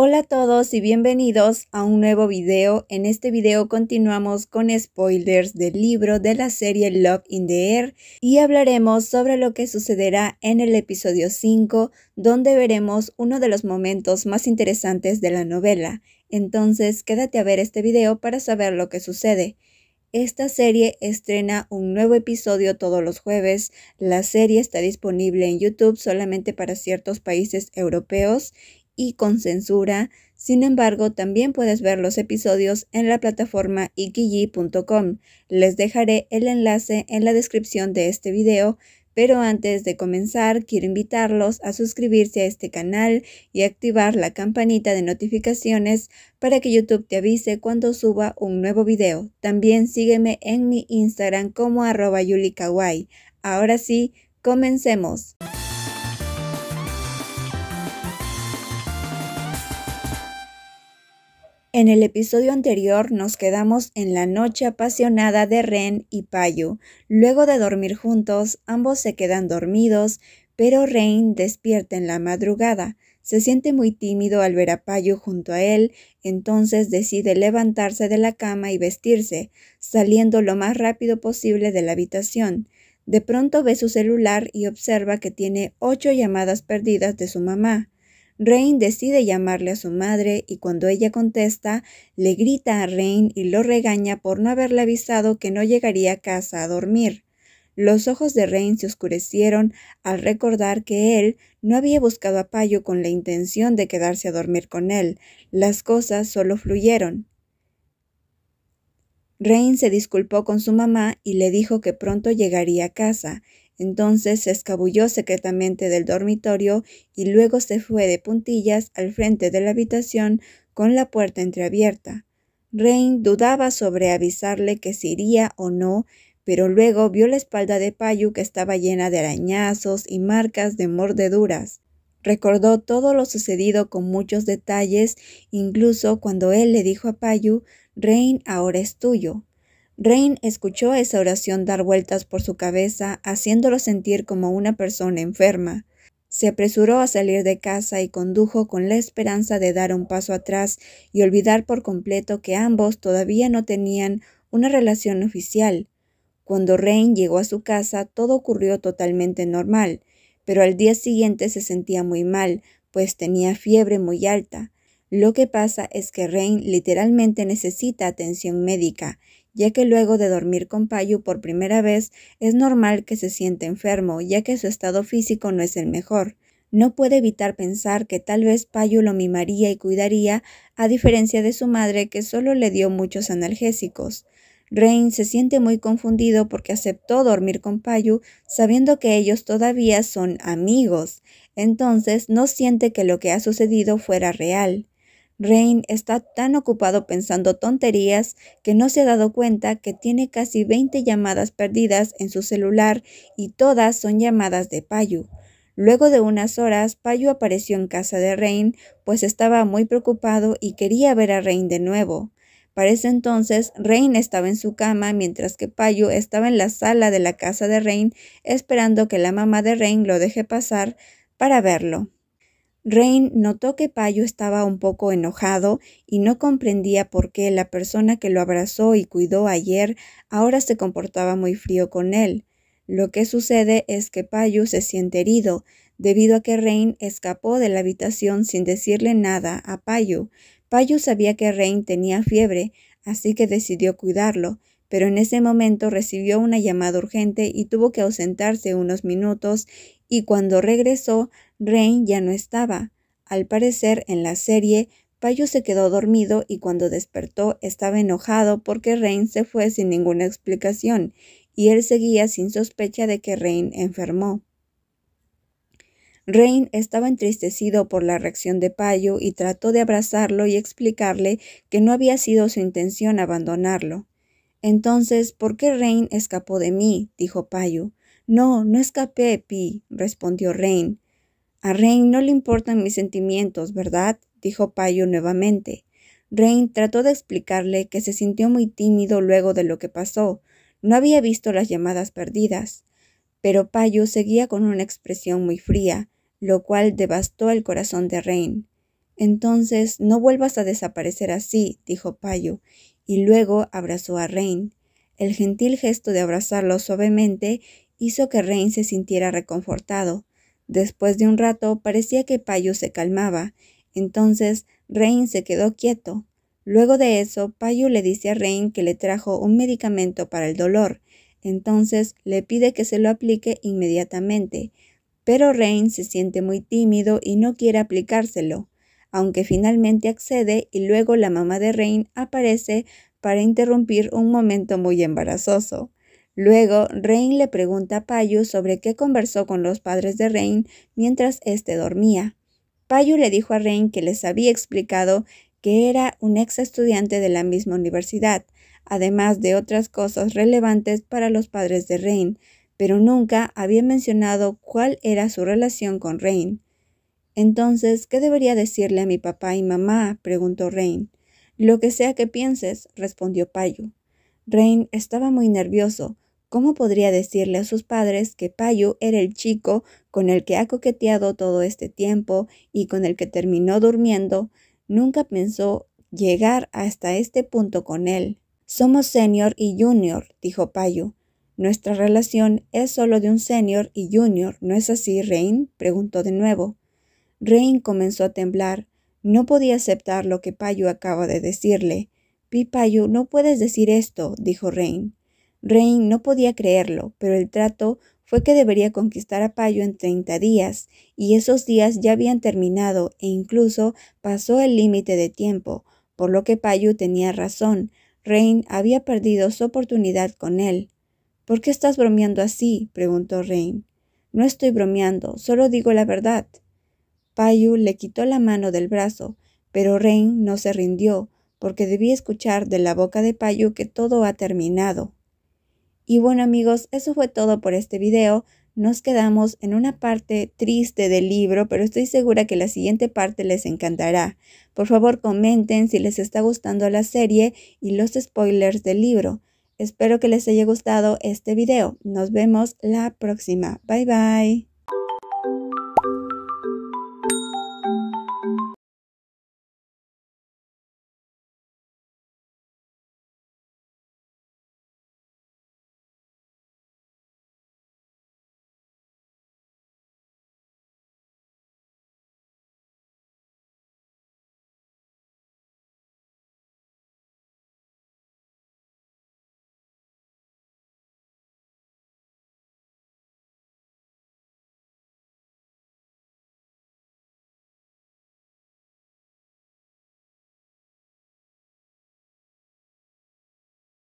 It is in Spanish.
Hola a todos y bienvenidos a un nuevo video. En este video continuamos con spoilers del libro de la serie Love in the Air y hablaremos sobre lo que sucederá en el episodio 5 donde veremos uno de los momentos más interesantes de la novela. Entonces quédate a ver este video para saber lo que sucede. Esta serie estrena un nuevo episodio todos los jueves. La serie está disponible en YouTube solamente para ciertos países europeos y con censura. Sin embargo, también puedes ver los episodios en la plataforma ikiji.com Les dejaré el enlace en la descripción de este video, pero antes de comenzar quiero invitarlos a suscribirse a este canal y activar la campanita de notificaciones para que YouTube te avise cuando suba un nuevo video. También sígueme en mi Instagram como arroba Ahora sí, comencemos. En el episodio anterior nos quedamos en la noche apasionada de Ren y Payu. Luego de dormir juntos, ambos se quedan dormidos, pero Ren despierta en la madrugada. Se siente muy tímido al ver a Payu junto a él, entonces decide levantarse de la cama y vestirse, saliendo lo más rápido posible de la habitación. De pronto ve su celular y observa que tiene ocho llamadas perdidas de su mamá. Rain decide llamarle a su madre y cuando ella contesta, le grita a Rain y lo regaña por no haberle avisado que no llegaría a casa a dormir. Los ojos de Rain se oscurecieron al recordar que él no había buscado a Payo con la intención de quedarse a dormir con él. Las cosas solo fluyeron. Rain se disculpó con su mamá y le dijo que pronto llegaría a casa. Entonces se escabulló secretamente del dormitorio y luego se fue de puntillas al frente de la habitación con la puerta entreabierta. Rain dudaba sobre avisarle que se iría o no, pero luego vio la espalda de Payu que estaba llena de arañazos y marcas de mordeduras. Recordó todo lo sucedido con muchos detalles, incluso cuando él le dijo a Payu, Rain ahora es tuyo, Rain escuchó esa oración dar vueltas por su cabeza, haciéndolo sentir como una persona enferma. Se apresuró a salir de casa y condujo con la esperanza de dar un paso atrás y olvidar por completo que ambos todavía no tenían una relación oficial. Cuando Rain llegó a su casa todo ocurrió totalmente normal, pero al día siguiente se sentía muy mal, pues tenía fiebre muy alta. Lo que pasa es que Rain literalmente necesita atención médica ya que luego de dormir con Payu por primera vez es normal que se siente enfermo, ya que su estado físico no es el mejor. No puede evitar pensar que tal vez Payu lo mimaría y cuidaría, a diferencia de su madre que solo le dio muchos analgésicos. Rain se siente muy confundido porque aceptó dormir con Payu sabiendo que ellos todavía son amigos, entonces no siente que lo que ha sucedido fuera real. Rain está tan ocupado pensando tonterías que no se ha dado cuenta que tiene casi 20 llamadas perdidas en su celular y todas son llamadas de Payu. Luego de unas horas, Payu apareció en casa de Rain, pues estaba muy preocupado y quería ver a Rain de nuevo. Para ese entonces, Rain estaba en su cama mientras que Payu estaba en la sala de la casa de Rain esperando que la mamá de Rain lo deje pasar para verlo. Rain notó que Payo estaba un poco enojado y no comprendía por qué la persona que lo abrazó y cuidó ayer ahora se comportaba muy frío con él. Lo que sucede es que Payo se siente herido, debido a que Rain escapó de la habitación sin decirle nada a Payo. Payo sabía que Rain tenía fiebre, así que decidió cuidarlo, pero en ese momento recibió una llamada urgente y tuvo que ausentarse unos minutos, y cuando regresó, Rain ya no estaba. Al parecer, en la serie, Payo se quedó dormido y cuando despertó estaba enojado porque Rain se fue sin ninguna explicación y él seguía sin sospecha de que Rain enfermó. Rain estaba entristecido por la reacción de Payo y trató de abrazarlo y explicarle que no había sido su intención abandonarlo. Entonces, ¿por qué Rain escapó de mí? dijo Payo. No, no escapé, Pi, respondió Rain. A Rain no le importan mis sentimientos, ¿verdad? dijo Payo nuevamente. Rain trató de explicarle que se sintió muy tímido luego de lo que pasó. No había visto las llamadas perdidas. Pero Payo seguía con una expresión muy fría, lo cual devastó el corazón de Rain. Entonces, no vuelvas a desaparecer así, dijo Payo, y luego abrazó a Rain. El gentil gesto de abrazarlo suavemente hizo que Rain se sintiera reconfortado. Después de un rato parecía que Payo se calmaba, entonces Rain se quedó quieto. Luego de eso, Payo le dice a Rain que le trajo un medicamento para el dolor, entonces le pide que se lo aplique inmediatamente, pero Rain se siente muy tímido y no quiere aplicárselo, aunque finalmente accede y luego la mamá de Rain aparece para interrumpir un momento muy embarazoso. Luego, Rain le pregunta a Payu sobre qué conversó con los padres de Rain mientras éste dormía. Payu le dijo a Rain que les había explicado que era un ex estudiante de la misma universidad, además de otras cosas relevantes para los padres de Rain, pero nunca había mencionado cuál era su relación con Rain. Entonces, ¿qué debería decirle a mi papá y mamá? preguntó Rain. Lo que sea que pienses, respondió Payu. Rain estaba muy nervioso, ¿Cómo podría decirle a sus padres que Payu era el chico con el que ha coqueteado todo este tiempo y con el que terminó durmiendo? Nunca pensó llegar hasta este punto con él. Somos senior y junior, dijo Payu. Nuestra relación es solo de un senior y junior, ¿no es así, Rain? preguntó de nuevo. Rain comenzó a temblar. No podía aceptar lo que Payu acaba de decirle. Payu, no puedes decir esto, dijo Rain. Rain no podía creerlo, pero el trato fue que debería conquistar a Payo en 30 días, y esos días ya habían terminado e incluso pasó el límite de tiempo, por lo que Payu tenía razón, Rain había perdido su oportunidad con él. ¿Por qué estás bromeando así? preguntó Rain. No estoy bromeando, solo digo la verdad. Payu le quitó la mano del brazo, pero Rain no se rindió, porque debía escuchar de la boca de Payu que todo ha terminado. Y bueno amigos, eso fue todo por este video. Nos quedamos en una parte triste del libro, pero estoy segura que la siguiente parte les encantará. Por favor comenten si les está gustando la serie y los spoilers del libro. Espero que les haya gustado este video. Nos vemos la próxima. Bye bye.